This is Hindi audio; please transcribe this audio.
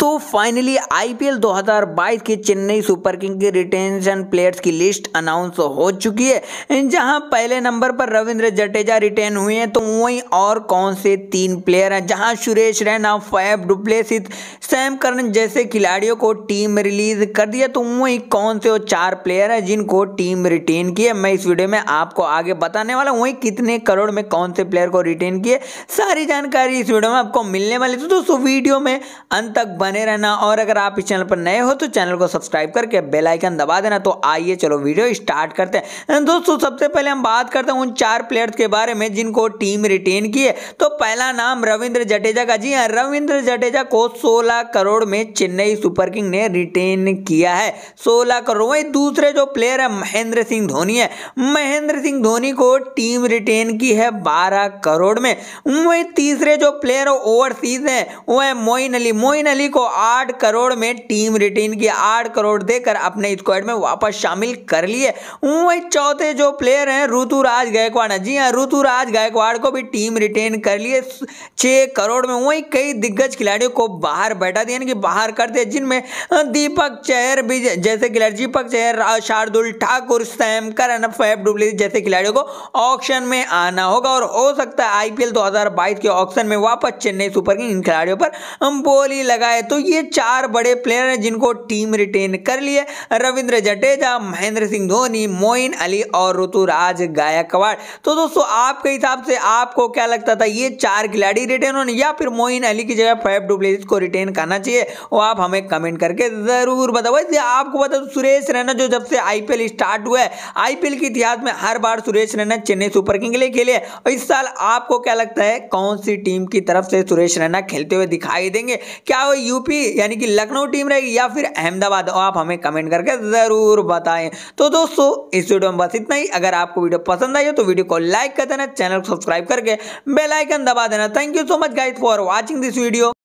तो फाइनली आईपीएल 2022 के चेन्नई सुपर किंग के रिटेंशन प्लेयर्स की लिस्ट अनाउंस हो चुकी है जहां पहले नंबर पर रविंद्र जडेजा रिटेन हुए हैं तो वहीं और कौन से तीन प्लेयर हैं जहां Suresh Raina Faf du Plessis Sam Curran जैसे खिलाड़ियों को टीम रिलीज कर दिया तो वहीं कौन से वो चार प्लेयर हैं जिनको टीम रिटेन किए मैं इस वीडियो में आपको आगे बताने वाला हूँ वहीं कितने करोड़ में कौन से प्लेयर को रिटेन किए सारी जानकारी इस वीडियो में आपको मिलने वाली थी तो दोस्तों वीडियो में अंत तक बने रहना और अगर आप इस चैनल पर नए हो तो चैनल को सब्सक्राइब करके बेल आइकन दबा देना तो आइए चलो वीडियो स्टार्ट करते हैं दोस्तों सबसे पहले हम बात करते हैं उन चार प्लेयर्स के बारे में जिनको टीम रिटेन की है तो पहला नाम रविंद्र जडेजा का जी हाँ रविंद्र जडेजा को सोलह करोड़ में चेन्नई सुपर किंग ने रिटेन किया है सोलह करोड़ वही दूसरे जो प्लेयर है महेंद्र सिंह धोनी है महेंद्र सिंह धोनी को टीम रिटेन की है बारह करोड़ में वही तीसरे जो प्लेयर ओवरसीज है वो है मोइन अली मोइन अली को आठ करोड़ में टीम रिटेन की आठ करोड़ देकर अपने स्क्वाड में वापस शामिल कर लिए वही चौथे जो प्लेयर हैं ऋतुराज गायकवाड़ जी हाँ ऋतुराज गायकवाड़ को भी टीम रिटेन कर लिए छः करोड़ में वही कई दिग्गज खिलाड़ियों को बाहर बैठा दिया यानी कि बाहर कर दिया जिनमें दीपक चहर भी जैसे खिलाड़ी Deepak Chahar Shardul Thakur Sam Curran Faf du Plessis जैसे खिलाड़ियों को ऑक्शन में आना होगा और हो सकता है आईपीएल 2022 के ऑक्शन में वापस चेन्नई सुपर किंग इन खिलाड़ियों पर बोली लगाए तो ये चार बड़े प्लेयर हैं जिनको टीम रिटेन कर लिए रविंद्र जडेजा महेंद्र सिंह धोनी मोइन अली और ऋतुराज गायकवाड़ तो दोस्तों आपके हिसाब से आपको क्या लगता था ये चार खिलाड़ी रिटेन होने या फिर मोइन अली की जगह फैफ डुप्लेसिस को रिटेन करना चाहिए वो आप हमें कमेंट करके ज़रूर बताओ वैसे आपको बता दो सुरेश रैना जो जब से आईपीएल स्टार्ट हुआ है आईपीएल के इतिहास में हर बार सुरेश रैना चेन्नई सुपर किंग के लिए खेले और इस साल आपको क्या लगता है कौन सी टीम की तरफ से सुरेश रैना खेलते हुए दिखाई देंगे क्या वो यू यूपी यानी कि लखनऊ टीम रहेगी या फिर अहमदाबाद तो आप हमें कमेंट करके ज़रूर बताएं तो दोस्तों इस वीडियो में बस इतना ही अगर आपको वीडियो पसंद आई हो तो वीडियो को लाइक कर देना चैनल को सब्सक्राइब करके बेलाइकन दबा देना thank you so much guys for watching this video